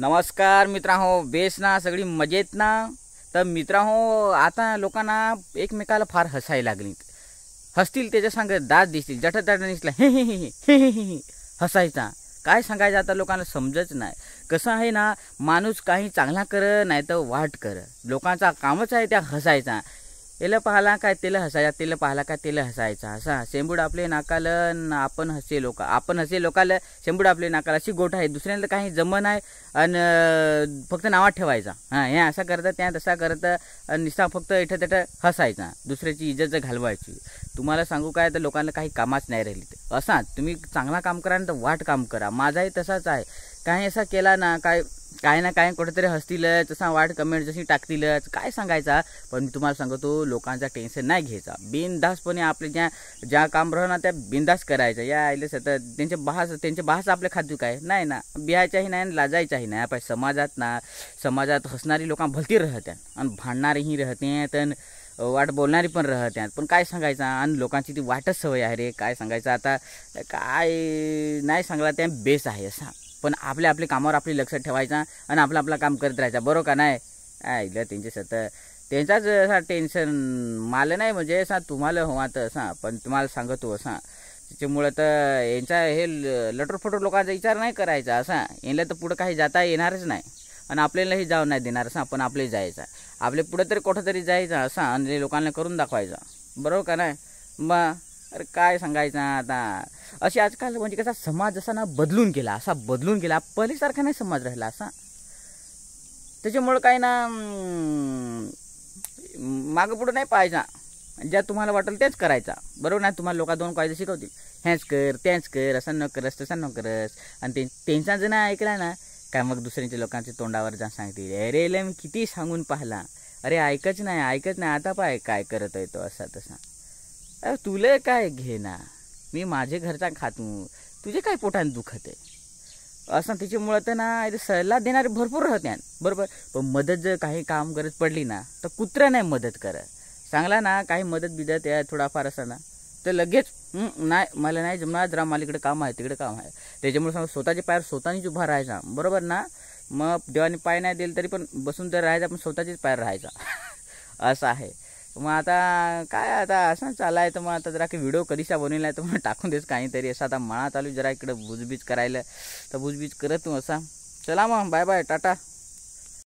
नमस्कार मित्रांनो बेस ना सगळी मजेत ना तर मित्रांनो आता लोकांना एकमेकाला फार हसायला लागलीत हसतील त्याच्या सांग दात दिसतील जठर दाट दिसला हे हसायचा काय सांगायचं आता लोकांना समजत नाही कसं आहे ना माणूस काही चांगला कर नाही तर वाट कर लोकांचा कामच आहे त्या हसायचा याला पाहला काय तेल हसायचा तेल पाहला काय तेल हसायचा असा शेंबूड आपले नाकाल आपण हसे लोक आपण हसे लोकाला शेंबूड आपले नाकाल अशी गोठ आहे दुसऱ्यांना काही जमन आहे आणि फक्त नावात ठेवायचा हां हे असा करता त्या तसा करता निसा फक्त इथं तिथं हसायचा दुसऱ्याची इज्जत घालवायची तुम्हाला सांगू काय तर लोकांना काही कामाच नाही राहिली असा तुम्ही चांगला काम करा तर वाट काम करा माझाही तसाच आहे काही असा केला ना काय काय ना काय कुठेतरी हसतीलच तसा वाट कमेंट जशी टाकतीलच काय सांगायचा पण मी तुम्हाला सांगतो लोकांचा टेन्शन नाही घ्यायचा बिनधासपणे आपले ज्या ज्या काम राहणार त्या बिनधास करायचं या आईले सतत त्यांचे बहास त्यांचे बहास आपले खाद्य काय नाही ना बिहायच्याही नाही आणि लाजायचाही नाही आपण समाजात ना समाजात हसणारी लोकां भलती राहतात आणि भांडणारीही राहते आणि वाट बोलणारी पण आहेत पण काय सांगायचं आणि लोकांची ती वाटच सवय आहे रे काय सांगायचं आता काय नाही सांगला त्या बेस आहे असा पण आपल्या आपल्या कामावर आपली लक्ष ठेवायचा आणि आपलं आपलं काम करत राहायचं बरोबर का नाही ऐकलं त्यांचे सत त्यांचाच असा टेन्शन मला नाही म्हणजे असा तुम्हाला हो आता असा पण तुम्हाला सांगतो असा त्याच्यामुळं तर यांचा हे लटरफटर लोकांचा विचार नाही करायचा असा यांना तर पुढं काही जाता येणारच नाही आणि आपल्यालाही जाऊ नाही देणार असं पण आपले जायचं आपले पुढं तरी कुठं तरी जायचं असा आणि लोकांना करून दाखवायचं बरोबर का नाही मग अरे काय सांगायचं आता असे आजकाल म्हणजे कसा समाज जसा ना बदलून गेला असा बदलून गेला पहिलीसारखा नाही समाज राहिला असा त्याच्यामुळं काय ना मागं पुढं नाही पाहिजा ज्या तुम्हाला वाटेल तेच करायचा बरोबर नाही तुम्हाला लोका दोन कायदे शिकवतील ह्याच कर त्याच कर असं न करस तसं न करस आणि त्यांचा जर नाही ऐकला ना काय मग दुसऱ्यांच्या लोकांच्या तोंडावर जा सांगतील अरे लय मी किती सांगून पाहिला अरे ऐकच नाही ऐकत नाही आता पाय काय करत आहे तो असा तसा अरे तुला काय घे ना मी माझे घरचा खातो तुझे काय पोटाने दुखत आहे असं त्याच्यामुळं तर ना सल्ला देणारे भरपूर राहत्यान बरोबर पण मदत जर काही काम करत पडली ना तर कुत्रा नाही मदत करत चांगला ना काही मदत बिदत आहे थोडाफार असा ना तर लगेच नाही मला नाही जमणार जरा मला इकडे काम आहे तिकडे काम आहे त्याच्यामुळे सांग स्वतःचे पायर स्वतःनीच उभा राहायचा बरोबर ना मग देवाने पाय नाही दिले तरी पण बसून तर राहायचा पण स्वतःचेच पायर राहायचा असं आहे मग आता काय आता असं चालाय तर मग आता जरा की व्हिडिओ कधीसा बनवला तर मग टाकून देस काहीतरी असं आता मळा चालू जरा इकडं भुजबीज करायला तर भुजबीज करत तू असा चला मग बाय बाय टाटा